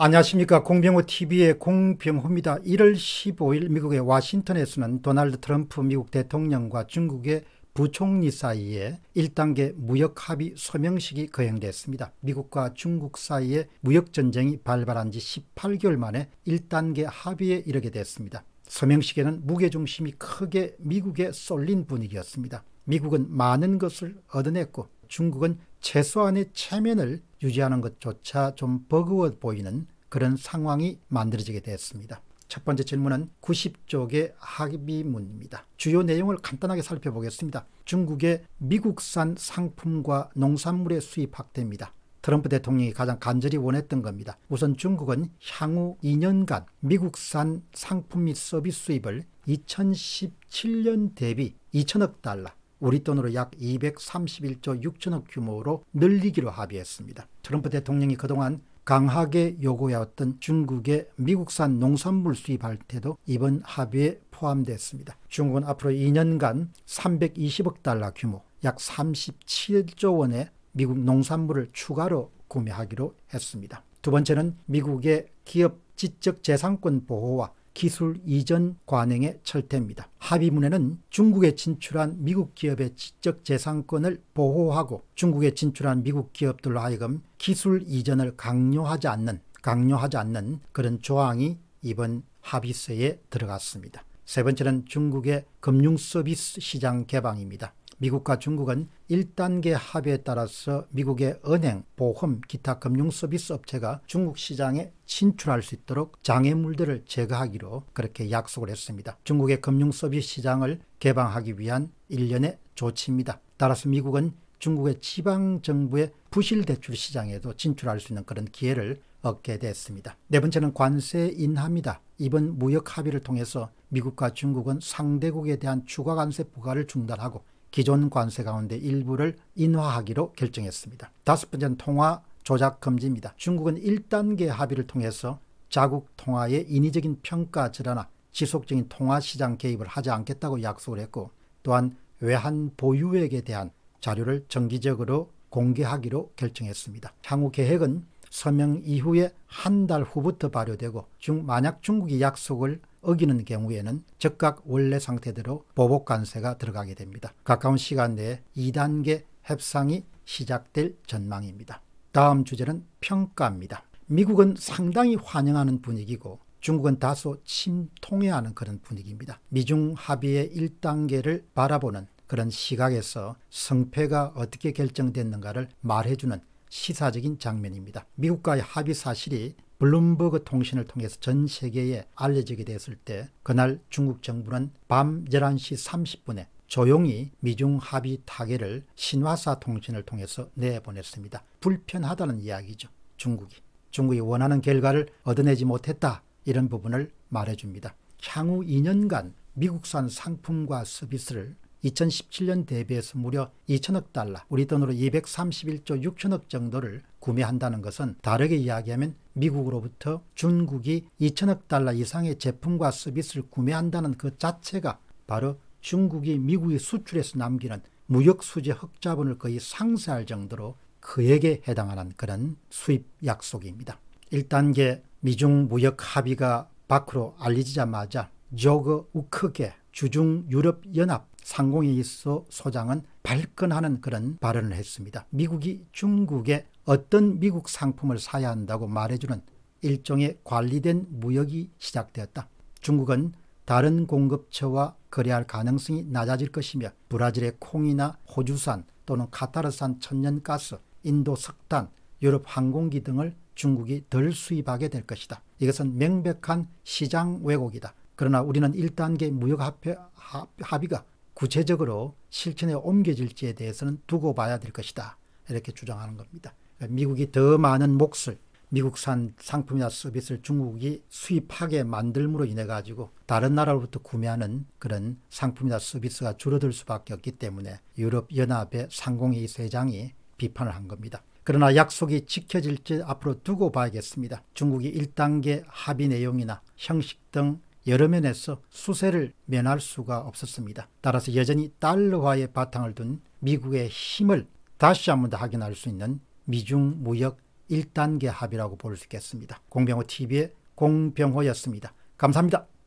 안녕하십니까 공병호 TV의 공병호입니다. 1월 15일 미국의 와싱턴에서는 도널드 트럼프 미국 대통령과 중국의 부총리 사이에 1단계 무역 합의 서명식이 거행됐습니다. 미국과 중국 사이에 무역 전쟁이 발발한 지 18개월 만에 1단계 합의에 이르게 됐습니다. 서명식에는 무게중심이 크게 미국에 쏠린 분위기였습니다. 미국은 많은 것을 얻어냈고 중국은 최소한의 체면을 유지하는 것조차 좀 버거워 보이는 그런 상황이 만들어지게 되었습니다. 첫 번째 질문은 90쪽의 합의문입니다. 주요 내용을 간단하게 살펴보겠습니다. 중국의 미국산 상품과 농산물의 수입 확대입니다. 트럼프 대통령이 가장 간절히 원했던 겁니다. 우선 중국은 향후 2년간 미국산 상품 및 서비스 수입을 2017년 대비 2천억 달러, 우리 돈으로 약 231조 6천억 규모로 늘리기로 합의했습니다. 트럼프 대통령이 그동안 강하게 요구해왔던 중국의 미국산 농산물 수입할 때도 이번 합의에 포함됐습니다. 중국은 앞으로 2년간 320억 달러 규모 약 37조 원의 미국 농산물을 추가로 구매하기로 했습니다. 두 번째는 미국의 기업 지적 재산권 보호와 기술 이전 관행의 철태입니다 합의문에는 중국에 진출한 미국 기업의 지적 재산권을 보호하고 중국에 진출한 미국 기업들로 하여금 기술 이전을 강요하지 않는 강요하지 않는 그런 조항이 이번 합의서에 들어갔습니다. 세 번째는 중국의 금융 서비스 시장 개방입니다. 미국과 중국은 1단계 합의에 따라서 미국의 은행, 보험, 기타 금융 서비스 업체가 중국 시장에 진출할 수 있도록 장애물들을 제거하기로 그렇게 약속을 했습니다. 중국의 금융 서비스 시장을 개방하기 위한 일련의 조치입니다. 따라서 미국은 중국의 지방정부의 부실대출 시장에도 진출할 수 있는 그런 기회를 얻게 됐습니다. 네 번째는 관세 인하입니다. 이번 무역 합의를 통해서 미국과 중국은 상대국에 대한 추가 관세 부과를 중단하고 기존 관세 가운데 일부를 인하하기로 결정했습니다. 다섯 번째는 통화 조작 금지입니다. 중국은 1단계 합의를 통해서 자국 통화의 인위적인 평가 질화나 지속적인 통화 시장 개입을 하지 않겠다고 약속을 했고 또한 외환 보유액에 대한 자료를 정기적으로 공개하기로 결정했습니다. 향후 계획은 서명 이후에 한 달 후부터 발효되고 중 만약 중국이 약속을 어기는 경우에는 즉각 원래 상태대로 보복관세가 들어가게 됩니다. 가까운 시간 내에 2단계 협상이 시작될 전망입니다. 다음 주제는 평가입니다. 미국은 상당히 환영하는 분위기고 중국은 다소 침통해하는 그런 분위기입니다. 미중 합의의 1단계를 바라보는 그런 시각에서 성패가 어떻게 결정됐는가를 말해주는 시사적인 장면입니다. 미국과의 합의 사실이 블룸버그 통신을 통해서 전 세계에 알려지게 됐을 때 그날 중국 정부는 밤 11시 30분에 조용히 미중 합의 타결을 신화사 통신을 통해서 내보냈습니다. 불편하다는 이야기죠. 중국이. 중국이 원하는 결과를 얻어내지 못했다. 이런 부분을 말해줍니다. 향후 2년간 미국산 상품과 서비스를 2017년 대비해서 무려 2천억 달러, 우리 돈으로 231조 6천억 정도를 구매한다는 것은 다르게 이야기하면 미국으로부터 중국이 2천억 달러 이상의 제품과 서비스를 구매한다는 그 자체가 바로 중국이 미국의수출에서 남기는 무역 수지 흑자본을 거의 상쇄할 정도로 그에게 해당하는 그런 수입 약속입니다. 1단계 미중 무역 합의가 밖으로 알려지자마자 조거 우크계 주중 유럽 연합 상공에 있어 소장은 발끈하는 그런 발언을 했습니다. 미국이 중국에 어떤 미국 상품을 사야 한다고 말해주는 일종의 관리된 무역이 시작되었다. 중국은 다른 공급처와 거래할 가능성이 낮아질 것이며 브라질의 콩이나 호주산 또는 카타르산 천연가스, 인도 석탄, 유럽 항공기 등을 중국이 덜 수입하게 될 것이다. 이것은 명백한 시장 왜곡이다. 그러나 우리는 1단계 무역 합의가 구체적으로 실천에 옮겨질지에 대해서는 두고 봐야 될 것이다. 이렇게 주장하는 겁니다. 그러니까 미국이 더 많은 몫을 미국산 상품이나 서비스를 중국이 수입하게 만들므로 인해 가지고 다른 나라로부터 구매하는 그런 상품이나 서비스가 줄어들 수밖에 없기 때문에 유럽연합의 상공의 회 세장이 비판을 한 겁니다. 그러나 약속이 지켜질지 앞으로 두고 봐야겠습니다. 중국이 1단계 합의 내용이나 형식 등 여러 면에서 수세를 면할 수가 없었습니다. 따라서 여전히 달러화의 바탕을 둔 미국의 힘을 다시 한 번 더 확인할 수 있는 미중 무역 1단계 합의라고 볼 수 있겠습니다. 공병호 TV의 공병호였습니다. 감사합니다.